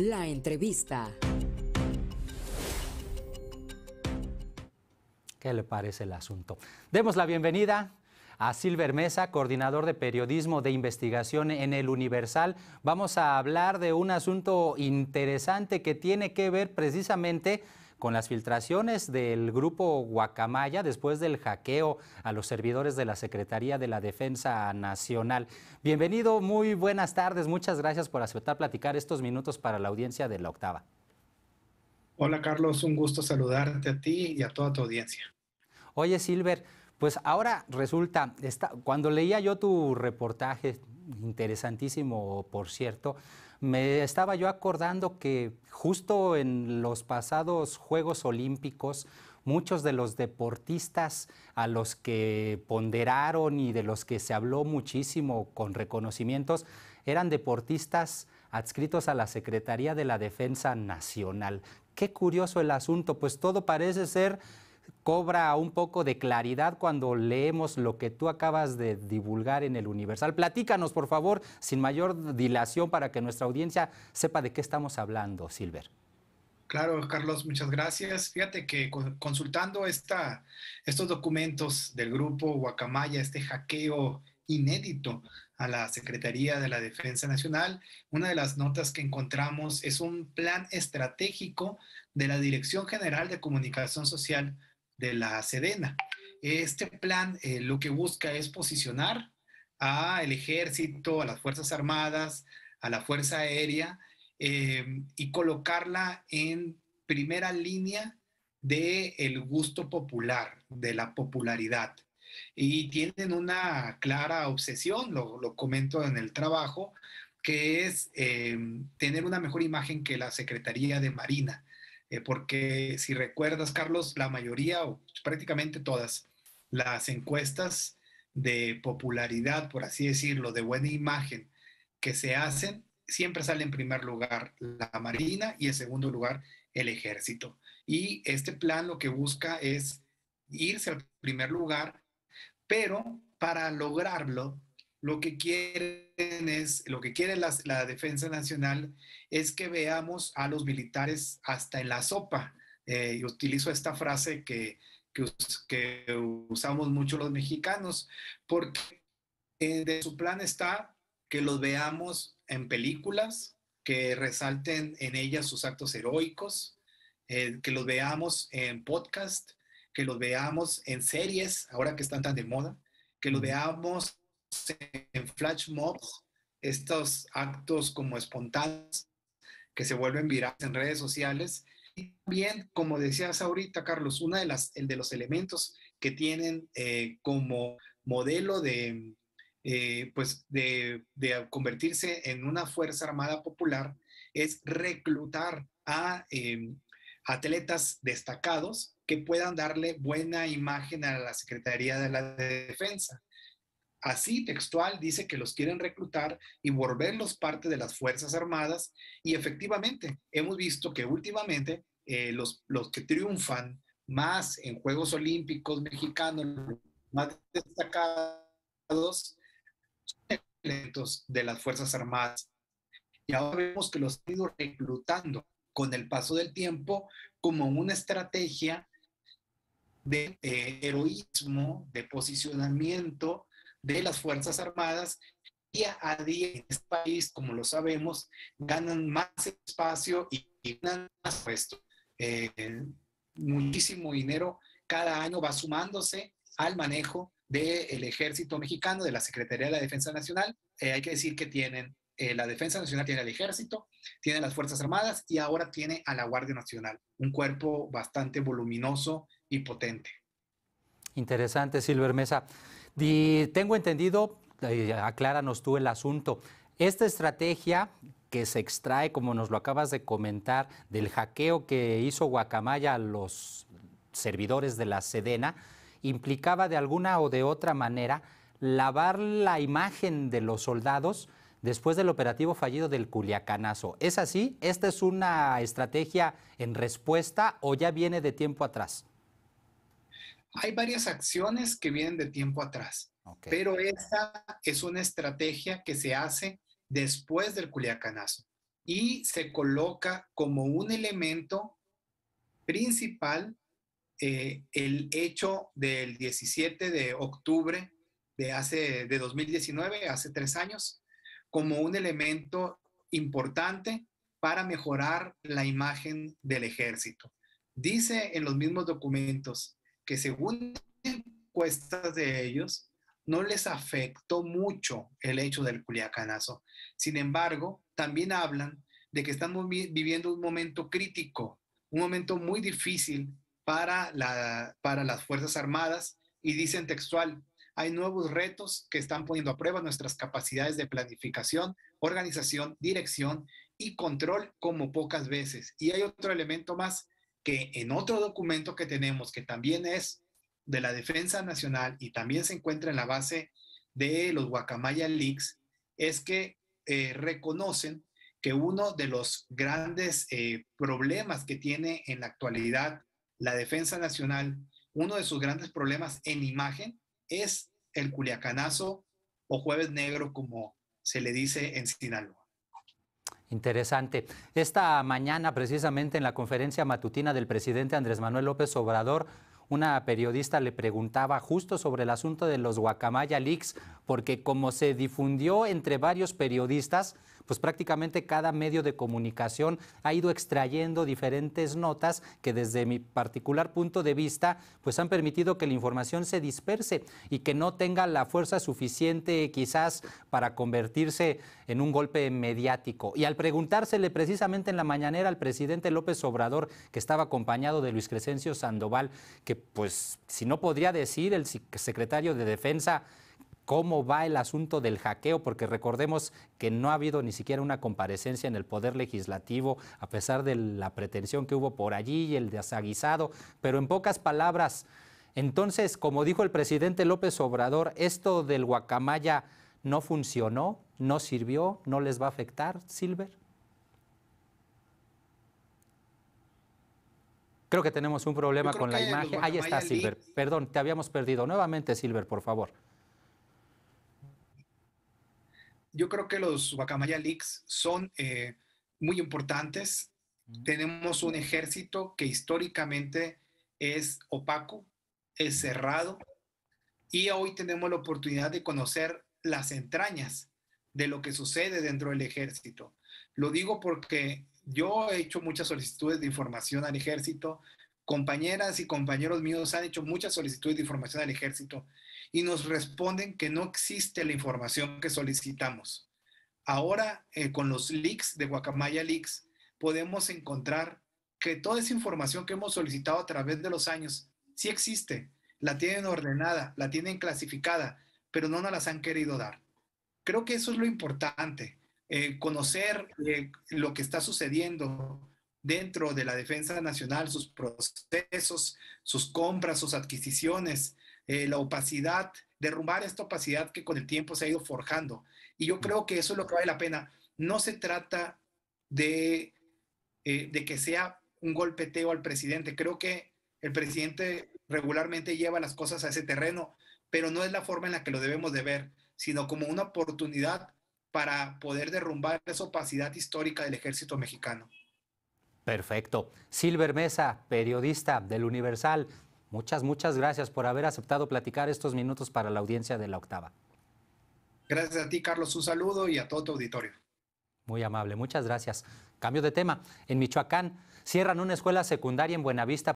La entrevista. ¿Qué le parece el asunto? Demos la bienvenida a Silver Mesa, coordinador de periodismo de investigación en el Universal. Vamos a hablar de un asunto interesante que tiene que ver precisamente con las filtraciones del grupo Guacamaya después del hackeo a los servidores de la Secretaría de la Defensa Nacional. Bienvenido, muy buenas tardes, muchas gracias por aceptar platicar estos minutos para la audiencia de la octava. Hola Carlos, un gusto saludarte a ti y a toda tu audiencia. Oye Silver, pues ahora resulta, está, cuando leía yo tu reportaje, interesantísimo por cierto, me estaba yo acordando que justo en los pasados Juegos Olímpicos, muchos de los deportistas a los que ponderaron y de los que se habló muchísimo con reconocimientos eran deportistas adscritos a la Secretaría de la Defensa Nacional. Qué curioso el asunto, pues todo parece ser cobra un poco de claridad cuando leemos lo que tú acabas de divulgar en el Universal. Platícanos, por favor, sin mayor dilación, para que nuestra audiencia sepa de qué estamos hablando, Silver. Claro, Carlos, muchas gracias. Fíjate que consultando estos documentos del grupo Guacamaya, este hackeo inédito a la Secretaría de la Defensa Nacional, una de las notas que encontramos es un plan estratégico de la Dirección General de Comunicación Social de la Sedena. Este plan eh, lo que busca es posicionar al ejército, a las Fuerzas Armadas, a la Fuerza Aérea eh, y colocarla en primera línea del el gusto popular, de la popularidad. Y tienen una clara obsesión, lo, lo comento en el trabajo, que es eh, tener una mejor imagen que la Secretaría de Marina. Eh, porque si recuerdas, Carlos, la mayoría o prácticamente todas las encuestas de popularidad, por así decirlo, de buena imagen que se hacen, siempre sale en primer lugar la Marina y en segundo lugar el Ejército. Y este plan lo que busca es irse al primer lugar, pero para lograrlo lo que quieren es, lo que quiere la, defensa nacional es que veamos a los militares hasta en la sopa. Eh, y utilizo esta frase que, que, usamos mucho los mexicanos, porque de su plan está que los veamos en películas, que resalten en ellas sus actos heroicos, eh, que los veamos en podcast, que los veamos en series, ahora que están tan de moda, que los veamos en flash mobs, estos actos como espontáneos que se vuelven virales en redes sociales. Y también, como decías ahorita, Carlos, una de, las, el de los elementos que tienen eh, como modelo de, eh, pues de, convertirse en una Fuerza Armada Popular es reclutar a em, atletas destacados que puedan darle buena imagen a la Secretaría de la Defensa. Así, textual dice que los quieren reclutar y volverlos parte de las Fuerzas Armadas y efectivamente hemos visto que últimamente eh, los, que triunfan más en Juegos Olímpicos mexicanos, más destacados, son elementos de las Fuerzas Armadas. Y ahora vemos que los han ido reclutando con el paso del tiempo como una estrategia de eh, heroísmo, de posicionamiento de las Fuerzas Armadas día a día en este país, como lo sabemos, ganan más espacio y, ganan más puesto eh, muchísimo dinero cada año va sumándose al manejo del ejército mexicano, de la Secretaría de la Defensa Nacional. Eh, hay que decir que tienen eh, la Defensa Nacional, tiene el ejército, tiene las Fuerzas Armadas y ahora tiene a la Guardia Nacional, un cuerpo bastante voluminoso y potente. Interesante, Silver tengo entendido, eh, acláranos tú el asunto. Esta estrategia que se extrae, como nos lo acabas de comentar, del hackeo que hizo Guacamaya a los servidores de la Sedena, implicaba de alguna o de otra manera lavar la imagen de los soldados después del operativo fallido del Culiacanazo. ¿Es así? ¿Esta es una estrategia en respuesta o ya viene de tiempo atrás? Hay varias acciones que vienen de tiempo atrás, pero esta es una estrategia que se hace después del culiacanazo y se coloca como un elemento principal eh, el hecho del 17 de octubre de, hace, de 2019, hace tres años, como un elemento importante para mejorar la imagen del ejército. Dice en los mismos documentos, que según encuestas de ellos, no les afectó mucho el hecho del culiacanazo. Sin embargo, también hablan de que estamos viviendo un momento crítico, un momento muy difícil para, para las Fuerzas Armadas y dicen textual, hay nuevos retos que están poniendo a prueba nuestras capacidades de planificación, organización, dirección y control como pocas veces. Y hay otro elemento más que en otro documento que tenemos, que también es de la Defensa Nacional y también se encuentra en la base de los Guacamaya Leaks, es que eh, reconocen que uno de los grandes eh, problemas que tiene en la actualidad la Defensa Nacional, uno de sus grandes problemas en imagen es el culiacanazo o jueves negro, como se le dice en Sinaloa. Interesante. Esta mañana, precisamente en la conferencia matutina del presidente Andrés Manuel López Obrador, una periodista le preguntaba justo sobre el asunto de los guacamaya leaks, porque como se difundió entre varios periodistas, pues prácticamente cada medio de comunicación ha ido extrayendo diferentes notas que desde mi particular punto de vista, pues han permitido que la información se disperse y que no tenga la fuerza suficiente quizás para convertirse en un golpe mediático. Y al preguntársele precisamente en la mañanera al presidente López Obrador, que estaba acompañado de Luis Crescencio Sandoval, que pues si no podría decir el secretario de Defensa, cómo va el asunto del hackeo, porque recordemos que no ha habido ni siquiera una comparecencia en el Poder Legislativo, a pesar de la pretensión que hubo por allí y el desaguisado, pero en pocas palabras, entonces, como dijo el presidente López Obrador, esto del guacamaya no funcionó, no sirvió, no les va a afectar, Silver. Creo que tenemos un problema con la imagen. Ahí está, Silver. Perdón, te habíamos perdido. Nuevamente, Silver, por favor yo creo que los Guacamaya Leaks son eh, muy importantes. Tenemos un ejército que históricamente es opaco, es cerrado, y hoy tenemos la oportunidad de conocer las entrañas de lo que sucede dentro del ejército. Lo digo porque yo he hecho muchas solicitudes de información al ejército, compañeras y compañeros míos han hecho muchas solicitudes de información al ejército y nos responden que no existe la información que solicitamos. Ahora, eh, con los leaks de Guacamaya Leaks, podemos encontrar que toda esa información que hemos solicitado a través de los años sí existe, la tienen ordenada, la tienen clasificada, pero no nos las han querido dar. Creo que eso es lo importante, eh, conocer eh, lo que está sucediendo, dentro de la defensa nacional, sus procesos, sus compras, sus adquisiciones, eh, la opacidad, derrumbar esta opacidad que con el tiempo se ha ido forjando. Y yo creo que eso es lo que vale la pena. No se trata de, eh, de que sea un golpeteo al presidente. Creo que el presidente regularmente lleva las cosas a ese terreno, pero no es la forma en la que lo debemos de ver, sino como una oportunidad para poder derrumbar esa opacidad histórica del ejército mexicano. Perfecto. Silver Mesa, periodista del Universal, muchas, muchas gracias por haber aceptado platicar estos minutos para la audiencia de la octava. Gracias a ti, Carlos. Un saludo y a todo tu auditorio. Muy amable, muchas gracias. Cambio de tema. En Michoacán cierran una escuela secundaria en Buenavista.